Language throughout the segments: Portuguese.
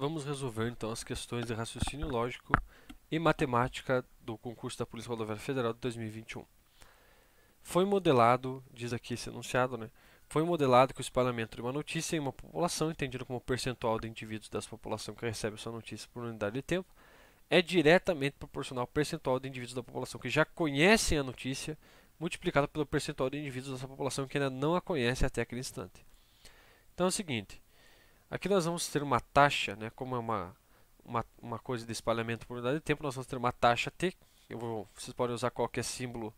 Vamos resolver então as questões de raciocínio lógico e matemática do concurso da Polícia Rodoviária Federal de 2021. Foi modelado, diz aqui esse enunciado, né? Foi modelado que o espalhamento de uma notícia em uma população, entendido como percentual de indivíduos dessa população que recebe essa notícia por unidade de tempo, é diretamente proporcional ao percentual de indivíduos da população que já conhecem a notícia, multiplicado pelo percentual de indivíduos dessa população que ainda não a conhece até aquele instante. Então é o seguinte, Aqui nós vamos ter uma taxa, né, como é uma, uma, uma coisa de espalhamento por unidade de tempo, nós vamos ter uma taxa T, eu vou, vocês podem usar qualquer símbolo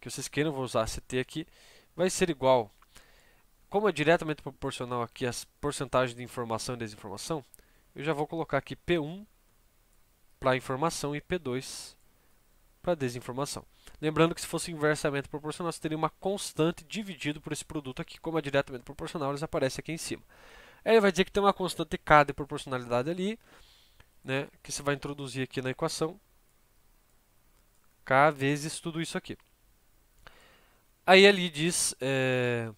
que vocês queiram, vou usar esse T aqui, vai ser igual, como é diretamente proporcional aqui as porcentagens de informação e desinformação, eu já vou colocar aqui P1 para informação e P2 para desinformação. Lembrando que se fosse inversamente proporcional, você teria uma constante dividido por esse produto aqui. Como é diretamente proporcional, eles aparecem aqui em cima. É, ele vai dizer que tem uma constante K de proporcionalidade ali, né, que você vai introduzir aqui na equação. K vezes tudo isso aqui. Aí ali diz é,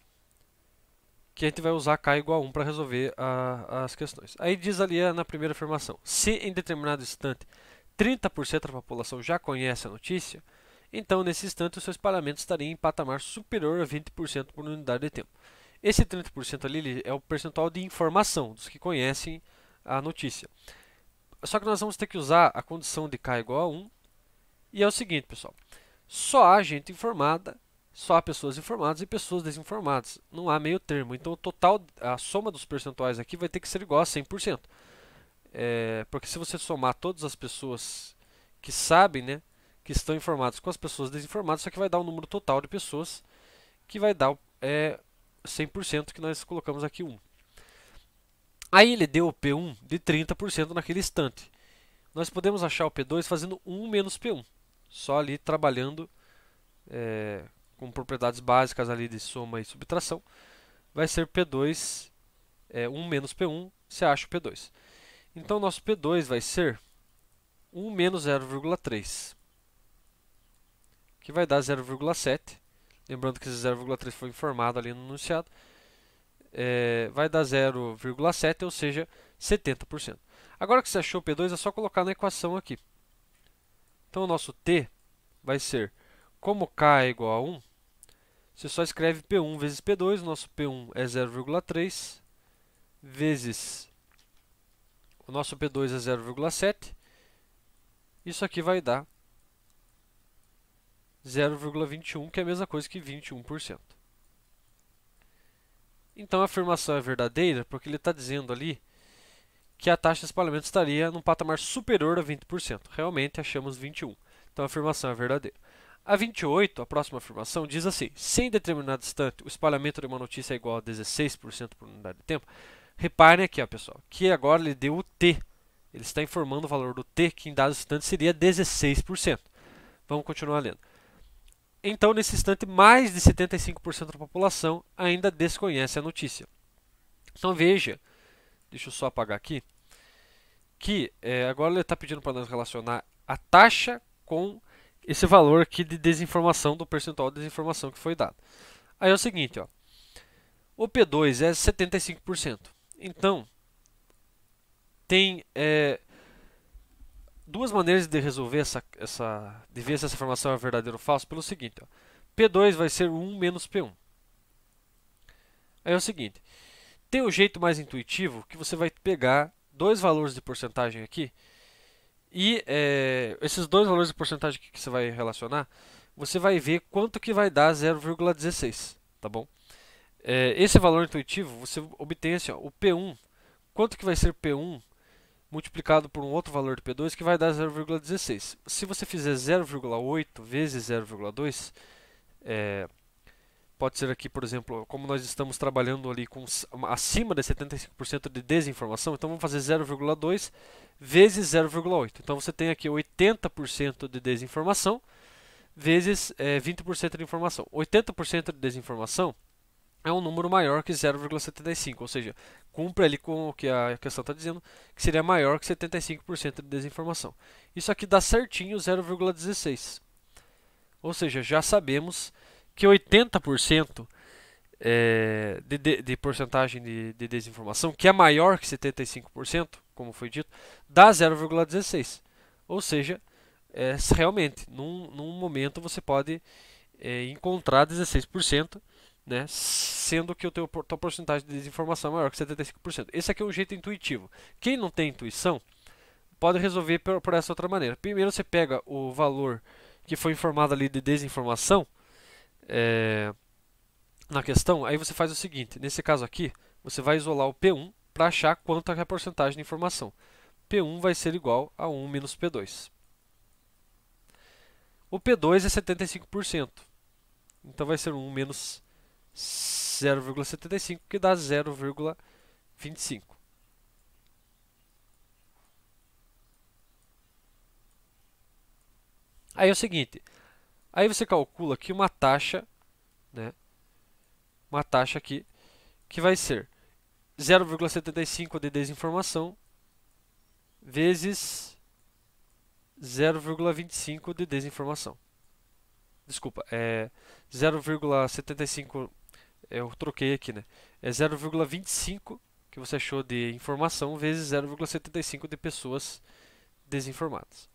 que a gente vai usar K igual a 1 para resolver a, as questões. Aí diz ali é, na primeira afirmação, se em determinado instante 30% da população já conhece a notícia, então nesse instante o seu espalhamento estaria em patamar superior a 20% por unidade de tempo. Esse 30% ali é o percentual de informação dos que conhecem a notícia. Só que nós vamos ter que usar a condição de k igual a 1. E é o seguinte, pessoal. Só há gente informada, só há pessoas informadas e pessoas desinformadas. Não há meio termo. Então, o total, a soma dos percentuais aqui vai ter que ser igual a 100%. É, porque se você somar todas as pessoas que sabem, né, que estão informadas com as pessoas desinformadas, só que vai dar o um número total de pessoas que vai dar é, 100% que nós colocamos aqui 1. Aí ele deu o P1 de 30% naquele instante. Nós podemos achar o P2 fazendo 1 menos P1. Só ali trabalhando é, com propriedades básicas ali de soma e subtração. Vai ser P2, é, 1 menos P1, você acha o P2. Então, nosso P2 vai ser 1 menos 0,3, que vai dar 0,7 lembrando que esse 0,3 foi informado ali no anunciado, é, vai dar 0,7, ou seja, 70%. Agora que você achou o P2, é só colocar na equação aqui. Então o nosso T vai ser, como K é igual a 1, você só escreve P1 vezes P2, o nosso P1 é 0,3 vezes o nosso P2 é 0,7, isso aqui vai dar 0,21, que é a mesma coisa que 21%. Então a afirmação é verdadeira porque ele está dizendo ali que a taxa de espalhamento estaria num patamar superior a 20%. Realmente achamos 21. Então a afirmação é verdadeira. A 28, a próxima afirmação, diz assim: se em determinado instante o espalhamento de uma notícia é igual a 16% por unidade de tempo, reparem aqui, ó, pessoal, que agora ele deu o T. Ele está informando o valor do T, que em dado instante seria 16%. Vamos continuar lendo. Então, nesse instante, mais de 75% da população ainda desconhece a notícia. Então veja, deixa eu só apagar aqui, que é, agora ele está pedindo para nós relacionar a taxa com esse valor aqui de desinformação, do percentual de desinformação que foi dado. Aí é o seguinte, ó, o P2 é 75%. Então, tem é, duas maneiras de resolver essa, essa de ver se essa informação é verdadeira ou falsa pelo seguinte, ó. P2 vai ser 1 menos P1. Aí é o seguinte, tem o um jeito mais intuitivo que você vai pegar dois valores de porcentagem aqui e é, esses dois valores de porcentagem que você vai relacionar, você vai ver quanto que vai dar 0,16, tá bom? É, esse valor intuitivo você obtém assim, ó, o P1, quanto que vai ser P1 multiplicado por um outro valor de P2 que vai dar 0,16. Se você fizer 0,8 vezes 0,2, é, pode ser aqui, por exemplo, como nós estamos trabalhando ali com acima de 75% de desinformação, então vamos fazer 0,2 vezes 0,8. Então você tem aqui 80% de desinformação vezes é, 20% de informação. 80% de desinformação é um número maior que 0,75, ou seja, cumpre ali com o que a questão está dizendo, que seria maior que 75% de desinformação. Isso aqui dá certinho 0,16. Ou seja, já sabemos que 80% é, de, de, de, porcentagem de, de, desinformação, que é maior que 75%, como foi dito, dá 0,16. Ou seja, é, realmente, num, num, momento você pode é, encontrar 16% né? sendo que o teu, tua porcentagem de desinformação é maior que 75%. Esse aqui é um jeito intuitivo. Quem não tem intuição, pode resolver por, por essa outra maneira. Primeiro você pega o valor que foi informado ali de desinformação é, na questão, aí você faz o seguinte, nesse caso aqui, você vai isolar o P1 para achar quanto é a porcentagem de informação. P1 vai ser igual a 1 menos P2. O P2 é 75%. Então vai ser 1 menos 0,75, que dá 0,25. Aí é o seguinte, aí você calcula aqui uma taxa, né? Uma taxa aqui que vai ser 0,75 de desinformação vezes 0,25 de desinformação. Desculpa, é 0,75 eu troquei aqui, né? É 0,25 que você achou de informação vezes 0,75 de pessoas desinformadas.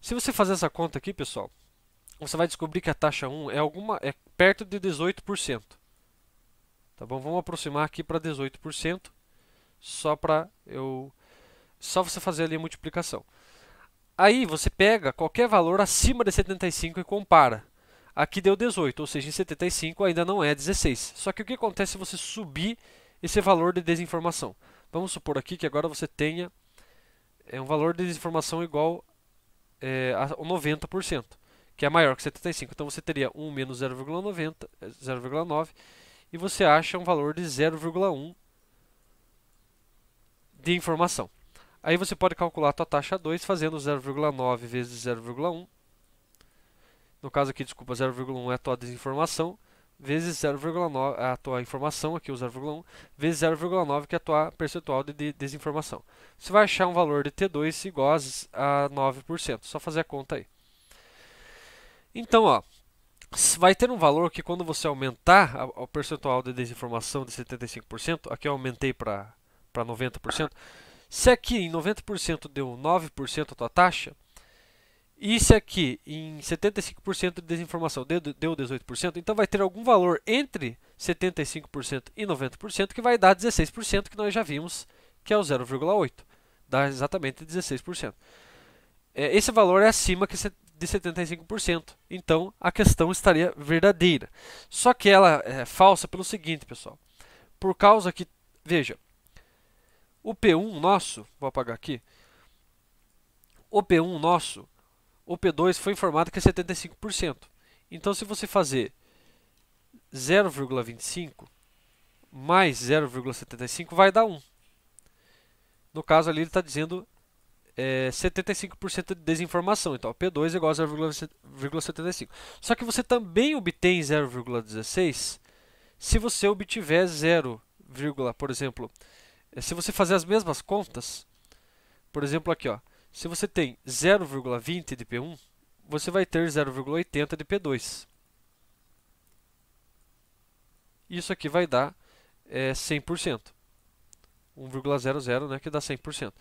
Se você fazer essa conta aqui, pessoal, você vai descobrir que a taxa 1 é alguma é perto de 18%. Tá bom? Vamos aproximar aqui para 18%, só para eu só você fazer ali a multiplicação. Aí você pega qualquer valor acima de 75 e compara. Aqui deu 18, ou seja, em 75 ainda não é 16. Só que o que acontece se você subir esse valor de desinformação? Vamos supor aqui que agora você tenha é, um valor de desinformação igual é, a 90%, que é maior que 75. Então você teria 1 menos 0,90, 0,9, é, e você acha um valor de 0,1 de informação. Aí você pode calcular a sua taxa 2 fazendo 0,9 vezes 0,1 no caso aqui, desculpa, 0,1 é a tua desinformação, vezes 0,9 a tua informação, aqui o 0,1, vezes 0,9 que é a tua percentual de, de, desinformação. Você vai achar um valor de T2 igual a 9%, só fazer a conta aí. Então, ó, vai ter um valor que quando você aumentar o percentual de desinformação de 75%, aqui eu aumentei para 90%, se aqui em 90% deu 9% a tua taxa, e se aqui em 75% de desinformação deu 18%, então vai ter algum valor entre 75% e 90% que vai dar 16%, que nós já vimos que é o 0,8. Dá exatamente 16%. É, esse valor é acima de 75%, então a questão estaria verdadeira. Só que ela é falsa pelo seguinte, pessoal. Por causa que, veja, o P1 nosso, vou apagar aqui, o P1 nosso o P2 foi informado que é 75%. Então, se você fazer 0,25 mais 0,75 vai dar 1. No caso ali ele está dizendo é, 75% de desinformação. Então, P2 é igual a 0,75. Só que você também obtém 0,16 se você obtiver 0, por exemplo, se você fazer as mesmas contas, por exemplo, aqui, ó, se você tem 0,20 de P1, você vai ter 0,80 de P2. Isso aqui vai dar é, 100%. 1,00, né, que dá 100%.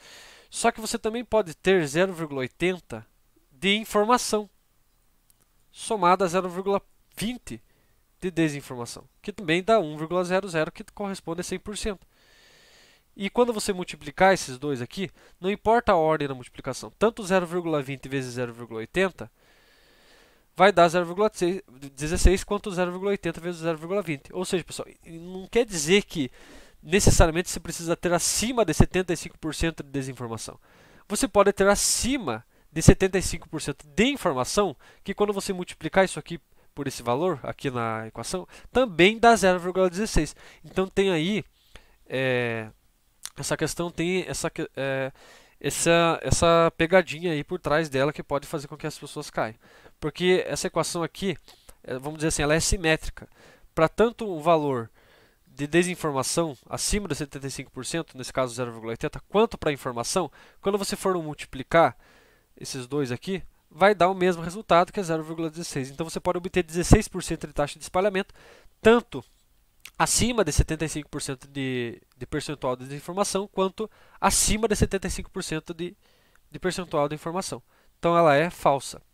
Só que você também pode ter 0,80 de informação, somada a 0,20 de desinformação, que também dá 1,00, que corresponde a 100%. E quando você multiplicar esses dois aqui, não importa a ordem da multiplicação, tanto 0,20 vezes 0,80 vai dar 0,16 quanto 0,80 vezes 0,20. Ou seja, pessoal, não quer dizer que necessariamente você precisa ter acima de 75% de desinformação. Você pode ter acima de 75% de informação, que quando você multiplicar isso aqui por esse valor, aqui na equação, também dá 0,16. Então tem aí. É essa questão tem essa, é, essa, essa pegadinha aí por trás dela que pode fazer com que as pessoas caiam. Porque essa equação aqui, é, vamos dizer assim, ela é simétrica. Para tanto um valor de desinformação acima de 75%, nesse caso 0,80, quanto para a informação, quando você for multiplicar esses dois aqui, vai dar o mesmo resultado que é 0,16. Então você pode obter 16% de taxa de espalhamento, tanto acima de 75% de, de percentual de desinformação, quanto acima de 75% de, de percentual de informação. Então ela é falsa.